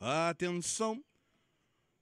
Atenção!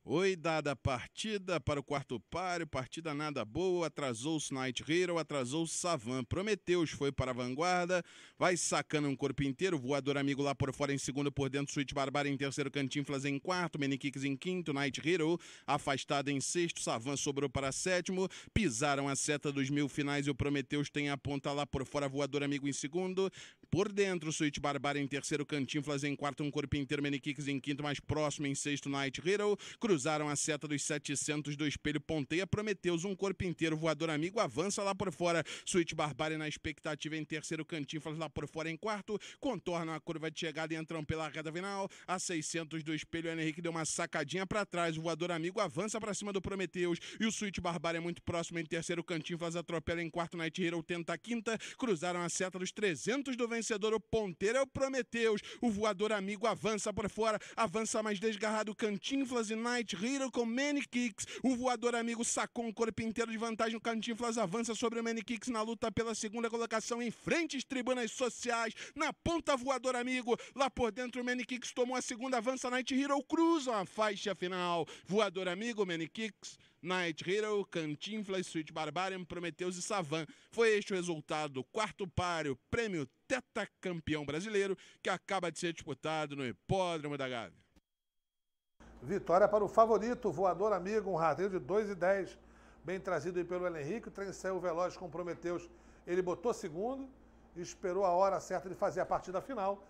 Oi, dada a partida para o quarto páreo, partida nada boa, atrasou-se Night Hero, atrasou-se Savan, Prometeus foi para a vanguarda, vai sacando um corpo inteiro, voador amigo lá por fora em segundo, por dentro, Suíte Barbara em terceiro, Cantinflas em quarto, Menikix em quinto, Night Hero afastado em sexto, Savan sobrou para sétimo, pisaram a seta dos mil finais e o Prometeus tem a ponta lá por fora, voador amigo em segundo, por dentro, Suíte Barbara em terceiro, Cantinflas em quarto, um corpo inteiro, Menikix em quinto, mais próximo em sexto, Night Hero. Cruzaram a seta dos 700 do espelho, ponteia, Prometeus, um corpo inteiro, voador amigo, avança lá por fora. Suíte Barbara na expectativa em terceiro, Cantinflas lá por fora em quarto, contornam a curva de chegada e entram pela reta final. A 600 do espelho, Henrique deu uma sacadinha para trás, o voador amigo avança para cima do Prometeus e o Suíte Barbara é muito próximo em terceiro, Cantinflas atropela em quarto, Night Hero tenta a quinta. Cruzaram a seta dos 300 do vencedor, o ponteiro é o Prometeus. O voador amigo avança por fora, avança mais desgarrado Cantinflas e Night Hero com Many Kicks. O voador amigo sacou um corpo inteiro de vantagem. O Cantinflas avança sobre o Many Kicks na luta pela segunda colocação em frente às tribunas sociais. Na ponta, voador amigo. Lá por dentro, o Many Kicks tomou a segunda, avança Night Hero, cruzam a faixa final. Voador amigo, Many Kicks. Night Hero, Cantinflas, Sweet Barbarian, Prometheus e Savan. Foi este o resultado do quarto páreo, prêmio tetacampeão brasileiro, que acaba de ser disputado no Hipódromo da Gávea. Vitória para o favorito, voador amigo, um rateio de 2 e 10. Bem trazido aí pelo Henrique, o trem saiu veloz com Prometheus. Ele botou segundo, esperou a hora certa de fazer a partida final.